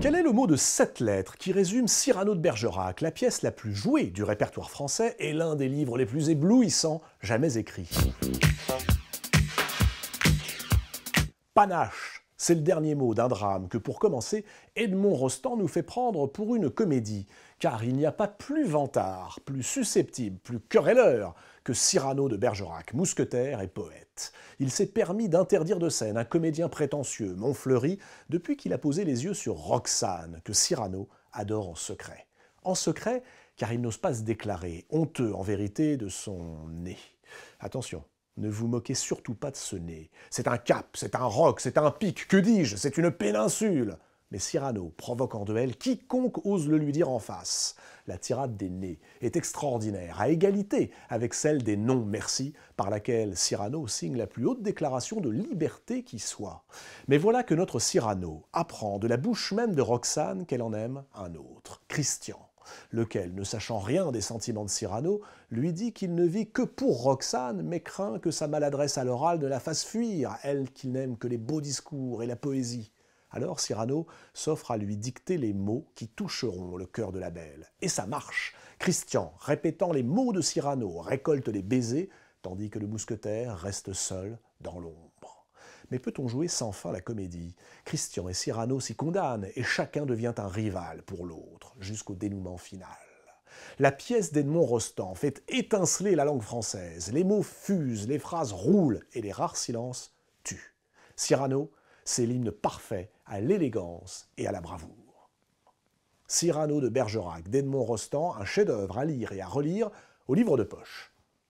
Quel est le mot de cette lettres qui résume Cyrano de Bergerac, la pièce la plus jouée du répertoire français et l'un des livres les plus éblouissants jamais écrits Panache c'est le dernier mot d'un drame que, pour commencer, Edmond Rostand nous fait prendre pour une comédie, car il n'y a pas plus vantard, plus susceptible, plus querelleur que Cyrano de Bergerac, mousquetaire et poète. Il s'est permis d'interdire de scène un comédien prétentieux, Montfleury, depuis qu'il a posé les yeux sur Roxane, que Cyrano adore en secret. En secret, car il n'ose pas se déclarer, honteux en vérité de son nez. Attention, ne vous moquez surtout pas de ce nez. C'est un cap, c'est un roc, c'est un pic, que dis-je, c'est une péninsule. Mais Cyrano provoque en duel quiconque ose le lui dire en face. La tirade des nez est extraordinaire, à égalité avec celle des non-merci, par laquelle Cyrano signe la plus haute déclaration de liberté qui soit. Mais voilà que notre Cyrano apprend de la bouche même de Roxane qu'elle en aime un autre, Christian lequel, ne sachant rien des sentiments de Cyrano, lui dit qu'il ne vit que pour Roxane, mais craint que sa maladresse à l'oral ne la fasse fuir, elle qui n'aime que les beaux discours et la poésie. Alors Cyrano s'offre à lui dicter les mots qui toucheront le cœur de la belle. Et ça marche. Christian, répétant les mots de Cyrano, récolte les baisers, tandis que le mousquetaire reste seul dans l'ombre. Mais peut-on jouer sans fin la comédie Christian et Cyrano s'y condamnent et chacun devient un rival pour l'autre, jusqu'au dénouement final. La pièce d'Edmond Rostand fait étinceler la langue française, les mots fusent, les phrases roulent et les rares silences tuent. Cyrano, c'est l'hymne parfait à l'élégance et à la bravoure. Cyrano de Bergerac d'Edmond Rostand, un chef-d'œuvre à lire et à relire au livre de poche.